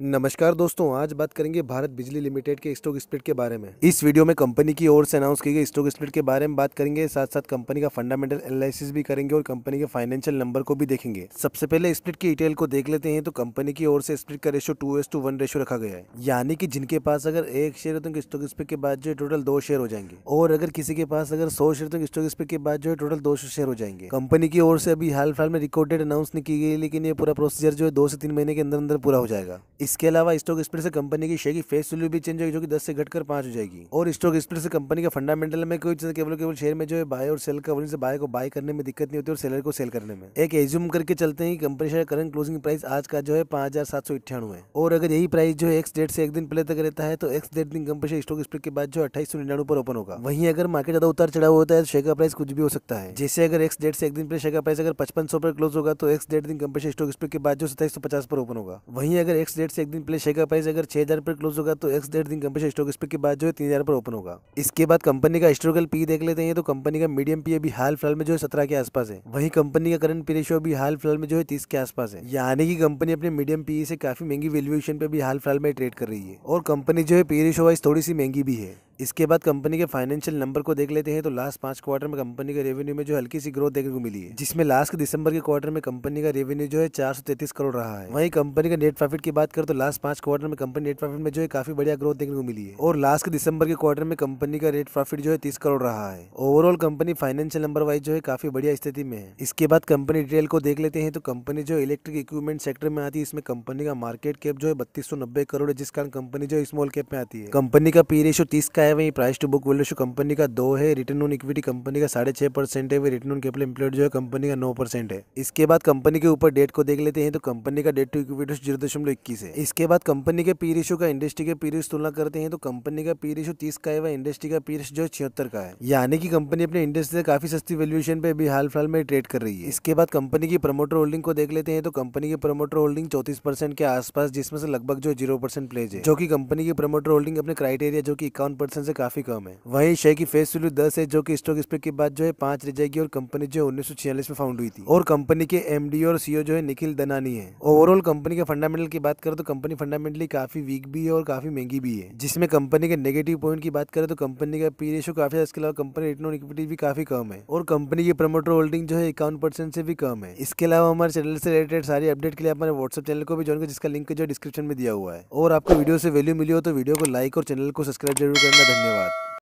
नमस्कार दोस्तों आज बात करेंगे भारत बिजली लिमिटेड के स्टॉक स्प्लिट के बारे में इस वीडियो में कंपनी की ओर से अनाउंस की गई स्टॉक स्प्लिट के बारे में बात करेंगे साथ साथ कंपनी का फंडामेंटल एनालिसिस भी करेंगे और कंपनी के फाइनेंशियल नंबर को भी देखेंगे सबसे पहले स्प्लिट की डिटेल को देख लेते हैं तो कंपनी की ओर से स्प्लिट का ratio two is two one ratio रखा गया है यानी कि जिनके पास अगर एक शेयर है तो उनके स्टॉक स्प्लिट के बाद जो है टोटल दो शेयर हो जाएंगे और अगर किसी के पास अगर सौ शेयर तो स्टॉक स्प्लिट के बाद जो है टोटल दो शेयर हो जाएंगे कंपनी की ओर से अभी हाल फिलहाल में रिकॉर्डेड अनाउंस नहीं की गई लेकिन ये पूरा प्रोसीजर जो है दो से तीन महीने के अंदर अंदर पूरा हो जाएगा इसके अलावा स्टॉक स्प्लिट से कंपनी की शेयर की फेस वैल्यू भी चेंज होगी जो कि दस से घटकर पांच हो जाएगी और स्टॉक स्प्लिट से कंपनी के फंडामेंटल में कोई चीज केवल केवल शेयर में जो है बाय और सेल का वजह से बाय को बाय करने में दिक्कत नहीं होती और सेलर को सेल करने में एक एज्यूम करके चलते हैं company share current closing price आज का जो है पांच हजार सात सौ और अगर यही प्राइस जो है एक्स डेट से एक दिन पहले तक रहता है तो एक्स डेट दिन कंपनी शेयर स्टॉक स्प्रेड के बाद जो अठाईस सौ निन्यानवे पर ओपन होगा वहीं अगर मार्केट ज्यादा उतार चढ़ा होता है तो शेयर का प्राइस कुछ भी हो सकता है जैसे अगर एक्स डेट से एक दिन पहले शेयर का प्राइस अगर पचपन पर क्लोज होगा तो एक्स डेट दिन कंपनी शेयर स्टॉक स्प्लिट के बाद जो सत्ताईस पर ओपन होगा वहीं अगर एक्स डेट से एक दिन पहले शेयर का प्राइस अगर छह हज़ार पर क्लोज होगा तो एक डेढ़ दिन कंपनी स्टॉक स्पिक के बाद जो है तीन हज़ार पर ओपन होगा इसके बाद कंपनी का हिस्टोरिकल पी देख लेते हैं तो कंपनी का मीडियम पी अभी हाल फिलहाल में जो है सत्रह के आसपास है वही कंपनी का करंट पी रेशियो अभी हाल फिलहाल में जो है तीस के आसपास है यानी कि कंपनी अपने मीडियम पी से काफी महंगी वैल्यूएशन पे भी हाल फिलहाल में ट्रेड कर रही है और कंपनी जो है पी रेशियो वाइज थोड़ी सी महंगी भी है इसके बाद कंपनी के फाइनेंशियल नंबर को देख लेते हैं तो लास्ट पांच क्वार्टर में कंपनी के रेवेन्यू में जो हल्की सी ग्रोथ देखने को मिली है जिसमें लास्ट दिसंबर के क्वार्टर में कंपनी का रेवेन्यू जो है चार करोड़ रहा है वहीं कंपनी का नेट प्रॉफिट की बात करें तो लास्ट पांच क्वार्टर में कंपनी नेट प्रॉफिट में जो है काफी बढ़िया ग्रोथ देखने को मिली है और लास्ट दिसंबर के क्वार्टर में कंपनी का नेट प्रॉफिट जो है तीस करोड़ रहा है overall company financial number wise जो है काफी बढ़िया स्थिति में है इसके बाद कंपनी डिटेल को देख लेते हैं तो कंपनी जो इलेक्ट्रिक इक्विपमेंट सेक्टर में आती है इसमें कंपनी का मार्केट कैप जो है बत्तीस करोड़ है जिस कारण कंपनी जो स्मॉल कैप में आती है कंपनी का पी रेशो तीस का है वहीं price to book value company का दो है रिटर्न ऑन इक्विटी कंपनी का साढ़े छह परसेंट है वही रिटर्न ऑन कैपिटल एम्प्लॉयड जो है कंपनी का नौ परसेंट है इसके बाद कंपनी के ऊपर डेट को देख लेते हैं तो कंपनी का डेट टू इक्विटी जीरो दशमलव इक्कीस है इसके बाद कंपनी के पी रेशो का इंडस्ट्री के पी रेशो तुलना करते हैं तो कंपनी का पी रेशो तीस का है वह इंडस्ट्री का पी रेशो जो छिहत्तर का है यानी कि कंपनी अपने इंडस्ट्री से काफी सस्ती वैल्यूएशन पे भी हाल फिलहाल में ट्रेड कर रही है इसके बाद कंपनी की प्रमोटर होल्डिंग को देख लेते हैं तो कंपनी की प्रमोटर होल्डिंग चौतीस परसेंट के आसपास जिसमें से लगभग जो जीरो परसेंट प्लेज है जो की कंपनी की प्रमोटर होल्डिंग अपने क्राइटेरिया जो की इक्यावन परसेंट से काफी कम है वहीं शेयर की फेस वैल्यू दस है जो कि स्टॉक स्प्लिट के बाद जो है पांच रह जाएगी और कंपनी जो है उन्नीस में फाउंड हुई थी और कंपनी के एमडी और सीओ e जो है निखिल दनानी है ओवरऑल कंपनी के फंडामेंटल की बात करें तो कंपनी फंडामेंटली काफी वीक भी है और काफी महंगी भी है जिसमें कंपनी के नेगेटिव पॉइंट की बात करें तो कंपनी का पी रेशो काफी इसके अलावा कंपनी रिटर्न इक्विटी भी काफी कम है और कंपनी की प्रमोटर होल्डिंग जो है इक्यावन परसेंट से भी कम है इसके अलावा हमारे चैनल से रिलेटेड सारी अपडेट के लिए हमारे व्हाट्सअप चैनल को भी ज्वाइन कर जिसका लिंक जो डिस्क्रिप्शन में दिया हुआ है और आपको वीडियो से वैल्यू मिली हो तो वीडियो को लाइक और चैनल को सब्सक्राइब जरूर करना धन्यवाद